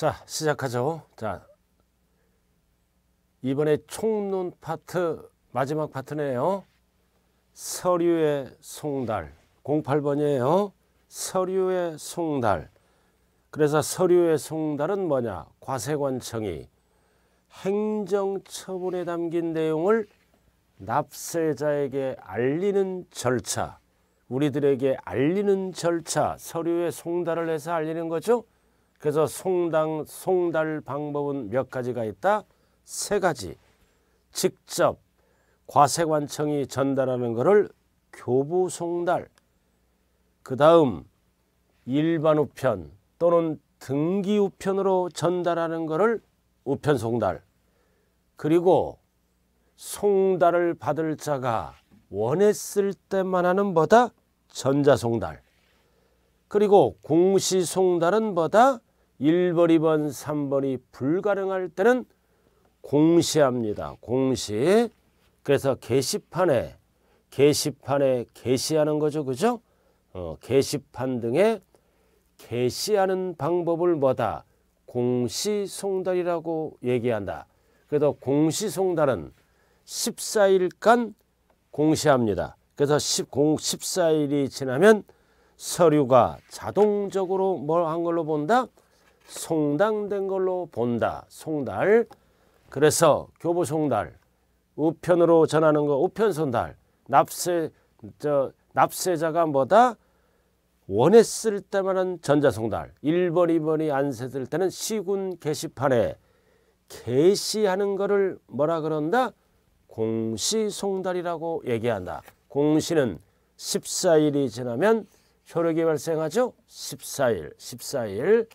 자, 시작하죠. 자, 이번에 총론 파트 마지막 파트네요. 서류의 송달 08번이에요. 서류의 송달 그래서 서류의 송달은 뭐냐? 과세관청이 행정처분에 담긴 내용을 납세자에게 알리는 절차 우리들에게 알리는 절차 서류의 송달을 해서 알리는 거죠. 그래서 송당 송달 방법은 몇 가지가 있다? 세 가지. 직접 과세관청이 전달하는 것을 교부 송달. 그 다음 일반 우편 또는 등기 우편으로 전달하는 것을 우편 송달. 그리고 송달을 받을 자가 원했을 때만 하는 뭐다? 전자송달. 그리고 공시송달은 뭐다? 1번, 2번, 3번이 불가능할 때는 공시합니다. 공시. 그래서 게시판에 게시판에 게시하는 거죠. 그죠? 어, 게시판 등에 게시하는 방법을 뭐다? 공시송달이라고 얘기한다. 그래서 공시송달은 14일간 공시합니다. 그래서 10, 공, 14일이 지나면 서류가 자동적으로 뭘한 뭐 걸로 본다? 송당된 걸로 본다. 송달. 그래서 교보 송달, 우편으로 전하는 거 우편 송달. 납세 저 납세자가 뭐다? 원했을 때만은 전자송달. 1번, 2번이 안세들 때는 시군 게시판에 게시하는 거를 뭐라 그런다? 공시송달이라고 얘기한다. 공시는 14일이 지나면 효력이 발생하죠. 14일, 14일.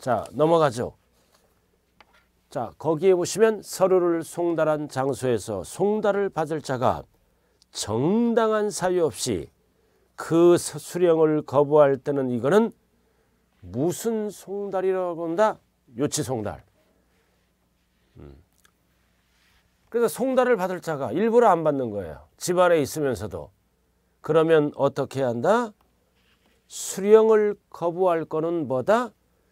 자 넘어가죠. 자 거기에 보시면 서로를 송달한 장소에서 송달을 받을 자가 정당한 사유 없이 그 수령을 거부할 때는 이거는 무슨 송달이라고 한다? 요치송달. 음. 그래서 송달을 받을 자가 일부러 안 받는 거예요. 집안에 있으면서도. 그러면 어떻게 한다? 수령을 거부할 거는 뭐다?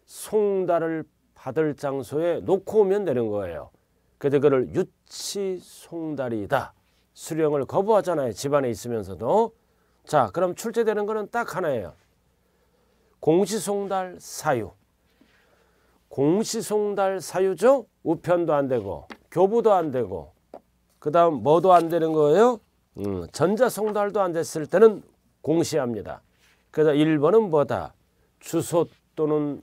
송달을 받을 장소에 놓고 오면 되는 거예요. 그래서 그를 유치 송달이다. 수령을 거부하잖아요. 집안에 있으면서도. 자 그럼 출제되는 거는 딱 하나예요. 공시송달 사유. 공시송달 사유죠. 우편도 안 되고 교부도 안 되고 그 다음 뭐도 안 되는 거예요. 음, 전자송달도 안 됐을 때는 공시합니다. 그래서 1번은 뭐다? 주소 또는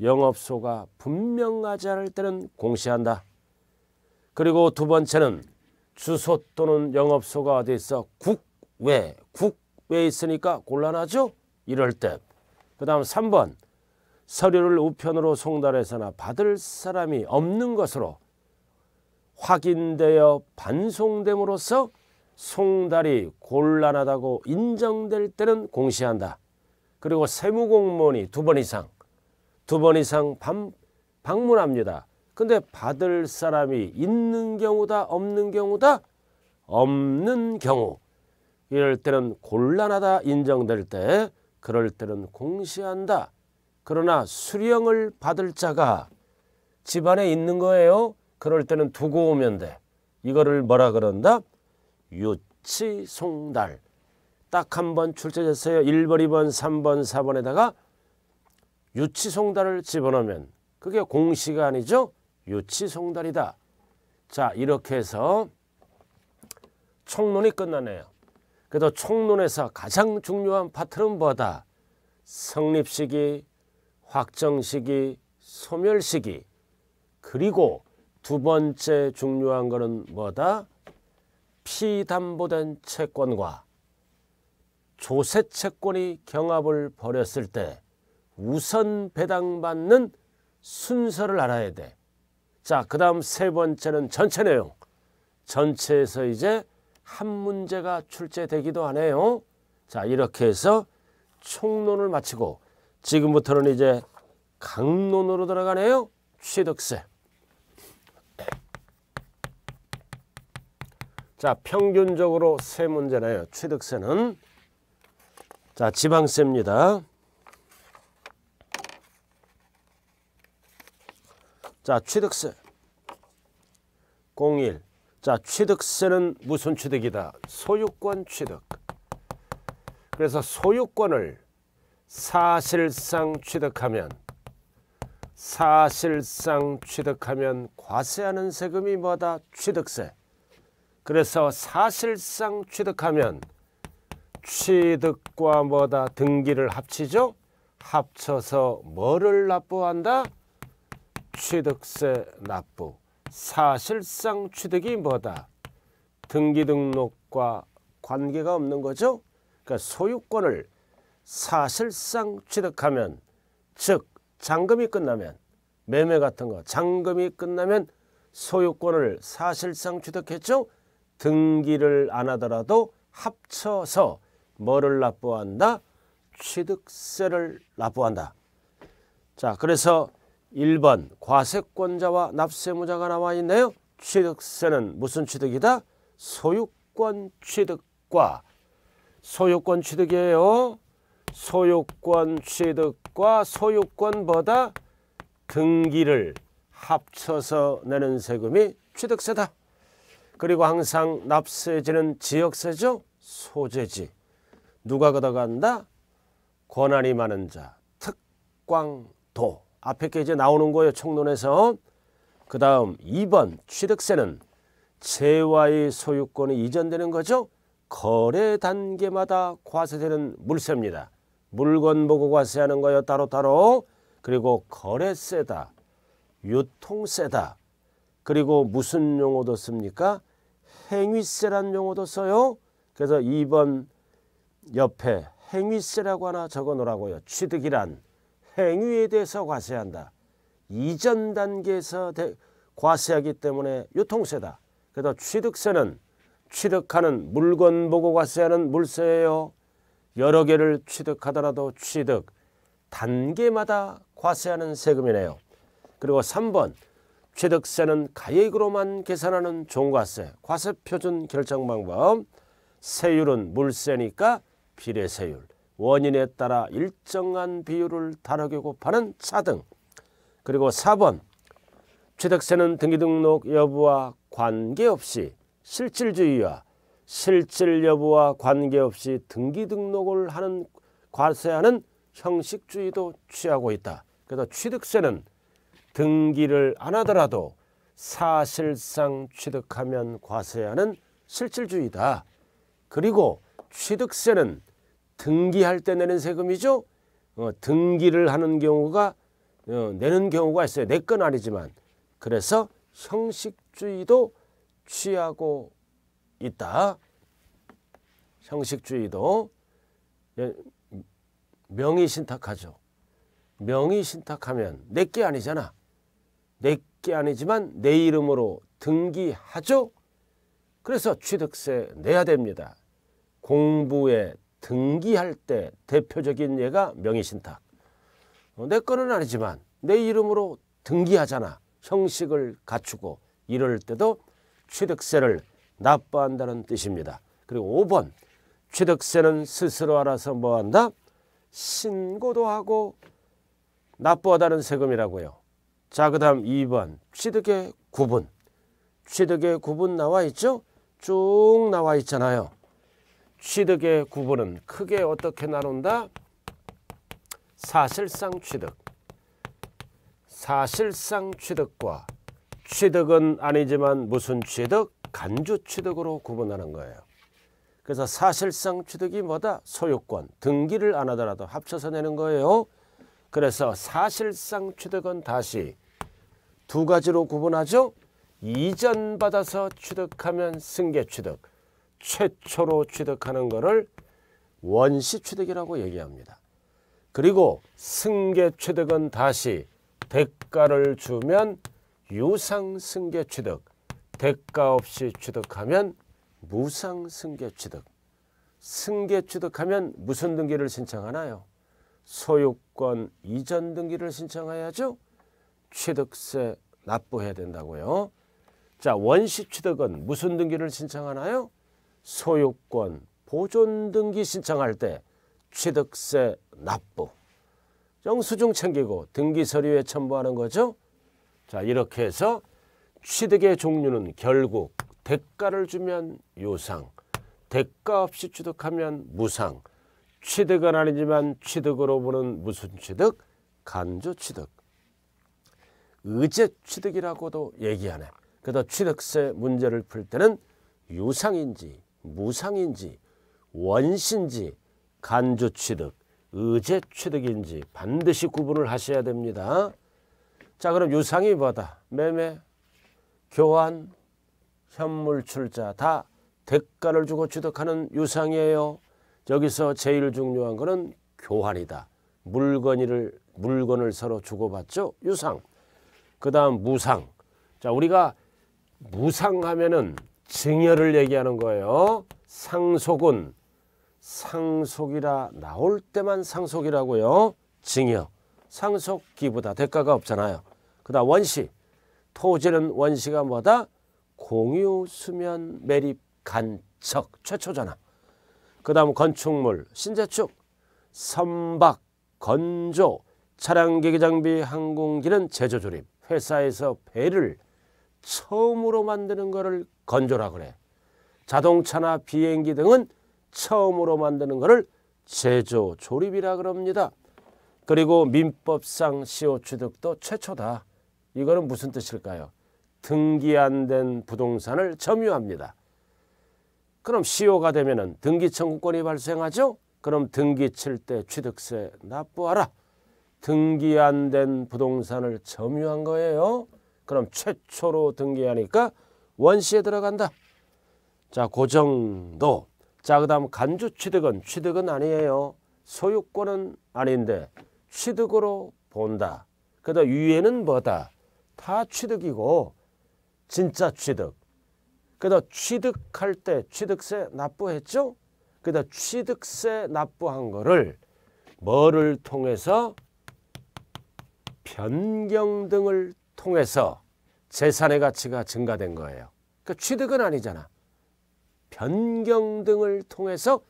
영업소가 분명하지 않을 때는 공시한다. 그리고 두 번째는 주소 또는 영업소가 어디 있어 국외 국외에 있으니까 곤란하죠. 이럴 때. 그 다음 3번 서류를 우편으로 송달해서나 받을 사람이 없는 것으로 확인되어 반송됨으로써 송달이 곤란하다고 인정될 때는 공시한다. 그리고 세무공무원이 두 번 이상 두번 이상 밤, 방문합니다. 근데 받을 사람이 있는 경우다 없는 경우다 없는 경우 이럴 때는 곤란하다 인정될 때 그럴 때는 공시한다. 그러나 수령을 받을 자가 집안에 있는 거예요. 그럴 때는 두고 오면 돼. 이거를 뭐라 그런다? 유치송달. 딱 한 번 출제됐어요. 1번, 2번, 3번, 4번에다가 유치송달을 집어넣으면 그게 공시가 아니죠. 유치송달이다. 자 이렇게 해서 총론이 끝나네요. 그래도 총론에서 가장 중요한 파트는 뭐다? 성립 시기, 확정 시기, 소멸 시기. 그리고 두 번째 중요한 것은 뭐다? 피담보된 채권과 조세 채권이 경합을 벌였을 때 우선 배당받는 순서를 알아야 돼. 자, 그 다음 세 번째는 전체 내용. 전체에서 이제 한 문제가 출제되기도 하네요. 자, 이렇게 해서 총론을 마치고 지금부터는 이제 강론으로 들어가네요. 취득세. 자, 평균적으로 세 문제네요. 취득세는. 자, 지방세입니다. 자, 취득세. 01. 자, 취득세는 무슨 취득이다? 소유권 취득. 그래서 소유권을 사실상 취득하면 사실상 취득하면 과세하는 세금이 뭐다? 취득세. 그래서 사실상 취득하면 취득과 뭐다 등기를 합치죠? 합쳐서 뭐를 납부한다? 취득세 납부, 사실상 취득이 뭐다? 등기 등록과 관계가 없는 거죠. 그러니까 소유권을 사실상 취득하면 즉 잔금이 끝나면 매매 같은 거 잔금이 끝나면 소유권을 사실상 취득했죠. 등기를 안 하더라도 합쳐서 뭐를 납부한다? 취득세를 납부한다. 자, 그래서 1번 과세권자와 납세무자가 나와 있네요. 취득세는 무슨 취득이다? 소유권 취득과 소유권 취득이에요. 소유권 취득과 소유권보다 등기를 합쳐서 내는 세금이 취득세다. 그리고 항상 납세지는 지역세죠. 소재지. 누가 걷어간다? 권한이 많은 자, 특광도. 앞에 게 이제 나오는 거예요. 총론에서. 그 다음 2번 취득세는 재화의 소유권이 이전되는 거죠. 거래 단계마다 과세되는 물세입니다. 물건 보고 과세하는 거예요. 따로따로. 그리고 거래세다. 유통세다. 그리고 무슨 용어도 씁니까? 행위세란 용어도 써요. 그래서 2번 옆에 행위세라고 하나 적어 놓으라고요. 취득이란 행위에 대해서 과세한다. 이전 단계에서 대, 과세하기 때문에 유통세다. 그래서 취득세는 취득하는 물건 보고 과세하는 물세예요. 여러 개를 취득하더라도 취득 단계마다 과세하는 세금이네요. 그리고 3번 취득세는 가액으로만 계산하는 종과세, 과세표준 결정 방법, 세율은 물세니까 비례세율, 원인에 따라 일정한 비율을 다르게 곱하는 차등 그리고 4번 취득세는 등기등록 여부와 관계없이 실질주의와 실질 여부와 관계없이 등기등록을 하는 과세하는 형식주의도 취하고 있다. 그래서 취득세는 등기를 안 하더라도 사실상 취득하면 과세하는 실질주의다. 그리고 취득세는 등기할 때 내는 세금이죠. 어, 등기를 하는 경우가 어, 내는 경우가 있어요. 내 건 아니지만 그래서 형식주의도 취하고 있다. 형식주의도 예, 명의신탁하죠. 명의신탁하면 내 게 아니잖아. 내 게 아니지만 내 이름으로 등기하죠. 그래서 취득세 내야 됩니다. 공부에 등기할 때 대표적인 예가 명의신탁. 어, 내 거는 아니지만 내 이름으로 등기하잖아. 형식을 갖추고 이럴 때도 취득세를 납부한다는 뜻입니다. 그리고 5번 취득세는 스스로 알아서 뭐한다? 신고도 하고 납부하다는 세금이라고요. 자, 그 다음 2번 취득의 구분. 취득의 구분 나와 있죠? 쭉 나와 있잖아요. 취득의 구분은 크게 어떻게 나눈다? 사실상 취득. 사실상 취득과 취득은 아니지만 무슨 취득? 간주 취득으로 구분하는 거예요. 그래서 사실상 취득이 뭐다? 소유권, 등기를 안 하더라도 합쳐서 내는 거예요. 그래서 사실상 취득은 다시 두 가지로 구분하죠. 이전 받아서 취득하면 승계 취득. 최초로 취득하는 것을 원시 취득이라고 얘기합니다. 그리고 승계 취득은 다시 대가를 주면 유상 승계 취득, 대가 없이 취득하면 무상 승계 취득. 승계 취득하면 무슨 등기를 신청하나요? 소유권 이전 등기를 신청해야죠. 취득세 납부해야 된다고요. 자, 원시 취득은 무슨 등기를 신청하나요? 소유권, 보존 등기 신청할 때 취득세 납부, 영수증 챙기고 등기 서류에 첨부하는 거죠. 자 이렇게 해서 취득의 종류는 결국 대가를 주면 요상, 대가 없이 취득하면 무상, 취득은 아니지만 취득으로 보는 무슨 취득? 간주 취득. 의제 취득이라고도 얘기하네. 그래서 취득세 문제를 풀 때는 유상인지 무상인지 원신지 간주 취득, 의제 취득인지 반드시 구분을 하셔야 됩니다. 자 그럼 유상이 뭐다? 매매, 교환, 현물 출자 다 대가를 주고 취득하는 유상이에요. 여기서 제일 중요한 것은 교환이다. 물건이를 물건을 서로 주고받죠. 유상. 그다음 무상. 자 우리가 무상하면은 증여를 얘기하는 거예요. 상속은 상속이라 나올 때만 상속이라고요. 증여. 상속 기부다. 대가가 없잖아요. 그 다음 원시. 토지는 원시가 뭐다? 공유, 수면, 매립, 간척. 최초잖아. 그 다음 건축물, 신재축, 선박, 건조, 차량 기기 장비, 항공기는 제조 조립, 회사에서 배를 처음으로 만드는 거를 건조라 그래. 자동차나 비행기 등은 처음으로 만드는 거를 제조 조립이라 그럽니다. 그리고 민법상 시효 취득도 최초다. 이거는 무슨 뜻일까요? 등기 안 된 부동산을 점유합니다. 그럼 시효가 되면 등기 청구권이 발생하죠? 그럼 등기 칠 때 취득세 납부하라. 등기 안 된 부동산을 점유한 거예요. 그럼 최초로 등기하니까 원시에 들어간다. 자, 고정도. 자, 그 다음 간주취득은 취득은 아니에요. 소유권은 아닌데 취득으로 본다. 그다 유예는 뭐다? 다 취득이고 진짜 취득. 그다 취득할 때 취득세 납부했죠? 그다 취득세 납부한 거를 뭐를 통해서 변경 등을 통해서 재산의 가치가 증가된 거예요. 그러니까 취득은 아니잖아. 변경 등을 통해서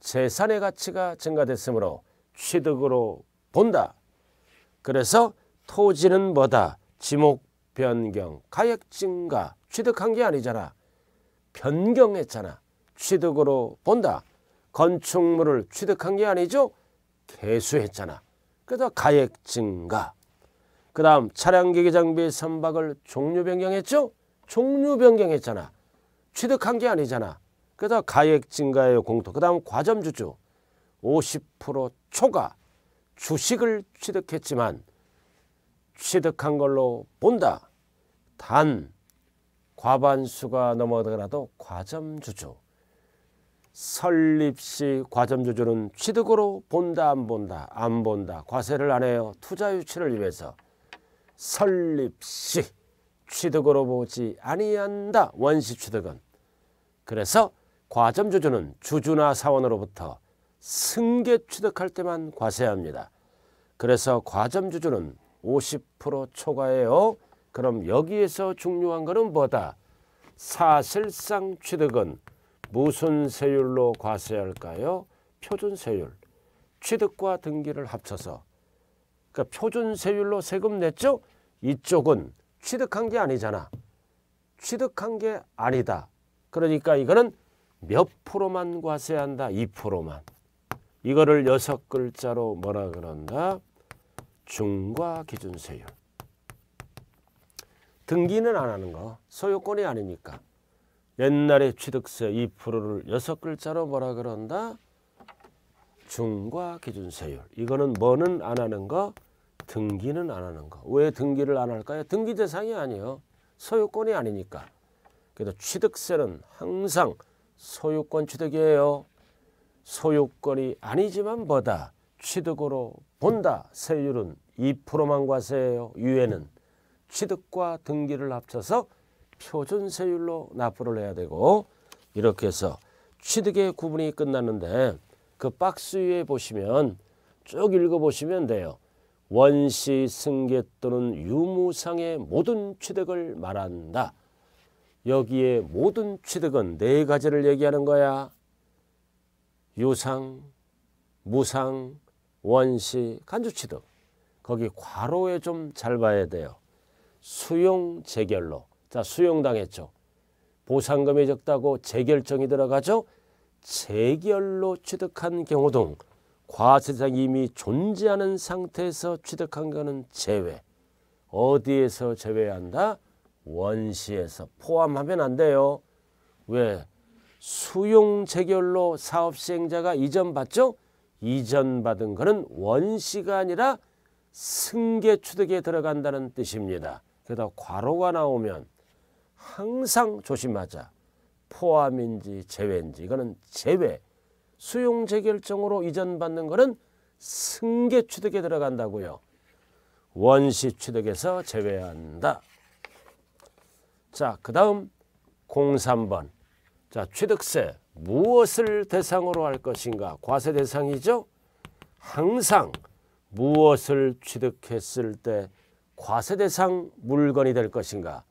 재산의 가치가 증가됐으므로 취득으로 본다. 그래서 토지는 뭐다? 지목 변경, 가액 증가, 취득한 게 아니잖아. 변경했잖아. 취득으로 본다. 건축물을 취득한 게 아니죠. 개수했잖아. 그래서 가액 증가. 그 다음 차량 기계 장비 선박을 종류 변경했죠? 종류 변경했잖아. 취득한 게 아니잖아. 그래서 가액 증가예 공토. 그 다음 과점주주 50% 초과 주식을 취득했지만 취득한 걸로 본다. 단 과반수가 넘어가더라도 과점주주. 설립시 과점주주는 취득으로 본다 안 본다 안 본다 과세를 안 해요 투자 유치를 위해서 설립시 취득으로 보지 아니한다. 원시 취득은. 그래서 과점주주는 주주나 사원으로부터 승계 취득할 때만 과세합니다. 그래서 과점주주는 50% 초과해요. 그럼 여기에서 중요한 것은 뭐다? 사실상 취득은 무슨 세율로 과세할까요? 표준세율. 취득과 등기를 합쳐서 그 표준 세율로 세금 냈죠? 이쪽은 취득한 게 아니잖아. 취득한 게 아니다. 그러니까 이거는 몇 프로만 과세한다. 2%만. 이거를 여섯 글자로 뭐라 그런다? 중과 기준 세율. 등기는 안 하는 거. 소유권이 아니니까. 옛날에 취득세 2%를 여섯 글자로 뭐라 그런다? 중과 기준 세율. 이거는 뭐는 안 하는 거? 등기는 안 하는 거. 왜 등기를 안 할까요? 등기 대상이 아니에요. 소유권이 아니니까. 그래도 취득세는 항상 소유권 취득이에요. 소유권이 아니지만 보다 취득으로 본다. 세율은 2%만 과세예요. 유예는 취득과 등기를 합쳐서 표준세율로 납부를 해야 되고 이렇게 해서 취득의 구분이 끝났는데 그 박스 위에 보시면 쭉 읽어보시면 돼요. 원시 승계 또는 유무상의 모든 취득을 말한다. 여기에 모든 취득은 네 가지를 얘기하는 거야. 유상, 무상, 원시, 간주취득. 거기 과로에 좀 잘 봐야 돼요. 수용 재결로. 자, 수용당했죠. 보상금이 적다고 재결정이 들어가죠. 재결로 취득한 경우 등 과세상 이미 존재하는 상태에서 취득한 것은 제외. 어디에서 제외한다? 원시에서 포함하면 안 돼요. 왜? 수용 체결로 사업 시행자가 이전 받죠? 이전 받은 것은 원시가 아니라 승계 취득에 들어간다는 뜻입니다. 그러다 과로가 나오면 항상 조심하자. 포함인지 제외인지 이거는 제외. 수용 재결정으로 이전받는 것은 승계 취득에 들어간다고요. 원시 취득에서 제외한다. 자, 그 다음 03번. 자, 취득세 무엇을 대상으로 할 것인가? 과세 대상이죠. 항상 무엇을 취득했을 때 과세 대상 물건이 될 것인가?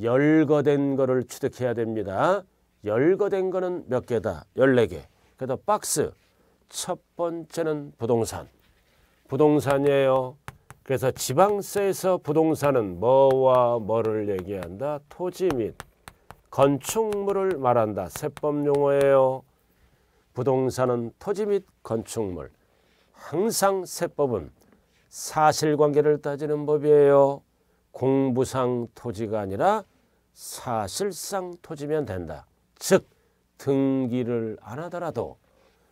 열거된 거를 취득해야 됩니다. 열거된 거는 몇 개다? 14개. 그래서 박스 첫 번째는 부동산. 부동산이에요. 그래서 지방세에서 부동산은 뭐와 뭐를 얘기한다? 토지 및 건축물을 말한다. 세법 용어예요. 부동산은 토지 및 건축물. 항상 세법은 사실관계를 따지는 법이에요. 공부상 토지가 아니라 사실상 토지면 된다. 즉 등기를 안 하더라도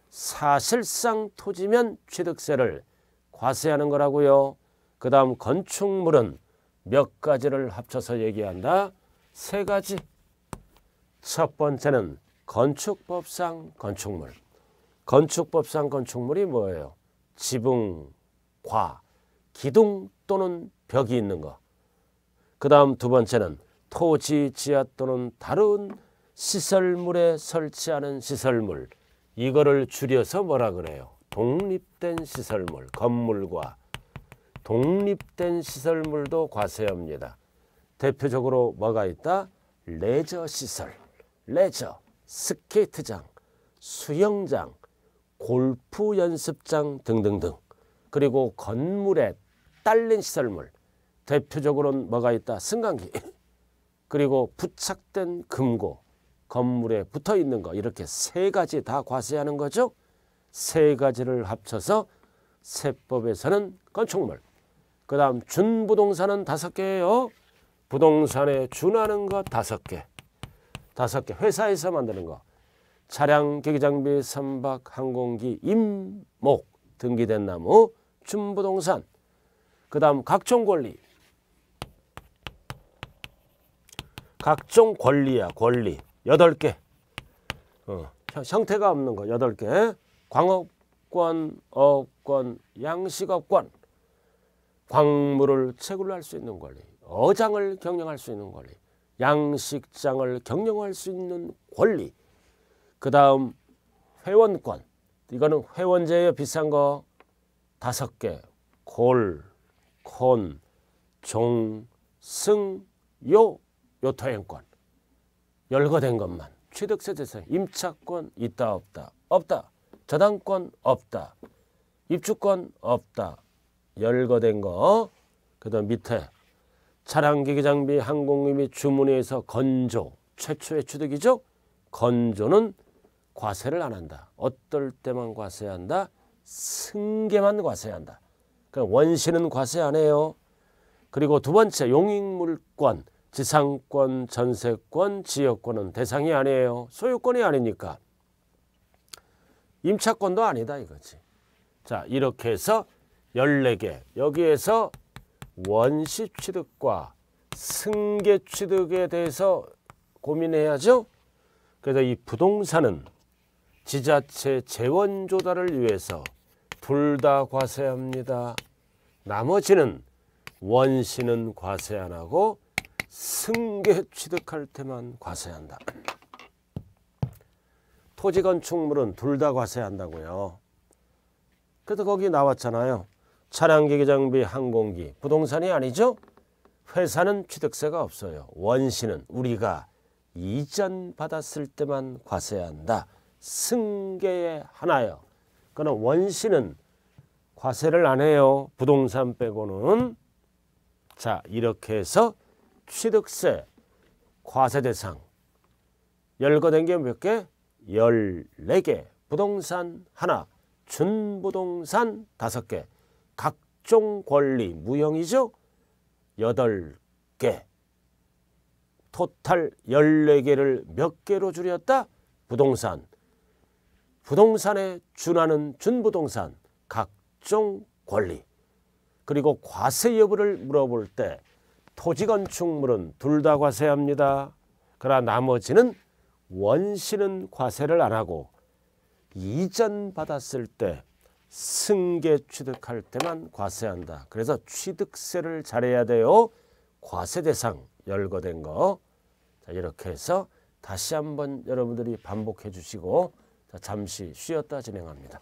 사실상 토지면 취득세를 과세하는 거라고요. 그 다음 건축물은 몇 가지를 합쳐서 얘기한다? 세 가지. 첫 번째는 건축법상 건축물. 건축법상 건축물이 뭐예요? 지붕, 과, 기둥 또는 벽이 있는 거. 그 다음 두 번째는 토지, 지하 또는 다른 시설물에 설치하는 시설물 이거를 줄여서 뭐라 그래요? 독립된 시설물, 건물과 독립된 시설물도 과세합니다. 대표적으로 뭐가 있다? 레저 시설, 레저, 스케이트장, 수영장, 골프 연습장 등등등 그리고 건물에 딸린 시설물 대표적으로는 뭐가 있다? 승강기 그리고 부착된 금고 건물에 붙어 있는 거 이렇게 세 가지 다 과세하는 거죠. 세 가지를 합쳐서 세법에서는 건축물 그 다음 준부동산은 다섯 개예요. 부동산에 준하는 것 다섯 개 다섯 개 회사에서 만드는 거 차량, 기기장비, 선박, 항공기, 임목 등기된 나무, 준부동산 그 다음 각종 권리 각종 권리야 권리 여덟 개 어, 형태가 없는 거 여덟 개 광업권, 어업권, 양식업권 광물을 채굴 할수 있는 권리 어장을 경영할 수 있는 권리 양식장을 경영할 수 있는 권리 그 다음 회원권 이거는 회원제에요 비싼 거 다섯 개 골, 콘, 종, 승, 요 요토행권 열거된 것만 취득세 대상 임차권 있다 없다 없다 저당권 없다 입주권 없다 열거된 거 그다음 밑에 차량 기기 장비 항공기 및 주문에 의해서 건조 최초의 취득이죠 건조는 과세를 안 한다 어떨 때만 과세한다 승계만 과세한다 그니까 원시는 과세 안 해요 그리고 두 번째 용익물권 지상권, 전세권, 지역권은 대상이 아니에요. 소유권이 아니니까. 임차권도 아니다 이거지. 자 이렇게 해서 14개 여기에서 원시 취득과 승계 취득에 대해서 고민해야죠. 그래서 이 부동산은 지자체 재원 조달을 위해서 둘 다 과세합니다. 나머지는 원시는 과세 안 하고 승계 취득할 때만 과세한다. 토지 건축물은 둘 다 과세한다고요. 그래도 거기 나왔잖아요. 차량 기계 장비, 항공기, 부동산이 아니죠? 회사는 취득세가 없어요. 원시는 우리가 이전 받았을 때만 과세한다. 승계에 하나요. 그러나 원시는 과세를 안 해요. 부동산 빼고는. 자 이렇게 해서 취득세, 과세대상, 열거된 게 몇 개? 14개. 부동산 하나, 준부동산 다섯 개, 각종 권리 무형이죠? 여덟 개. 토탈 14개를 몇 개로 줄였다? 부동산. 부동산에 준하는 준부동산, 각종 권리. 그리고 과세 여부를 물어볼 때 토지 건축물은 둘 다 과세합니다. 그러나 나머지는 원시는 과세를 안 하고 이전 받았을 때 승계 취득할 때만 과세한다. 그래서 취득세를 잘해야 돼요. 과세 대상 열거된 거. 자, 이렇게 해서 다시 한번 여러분들이 반복해 주시고 자, 잠시 쉬었다 진행합니다.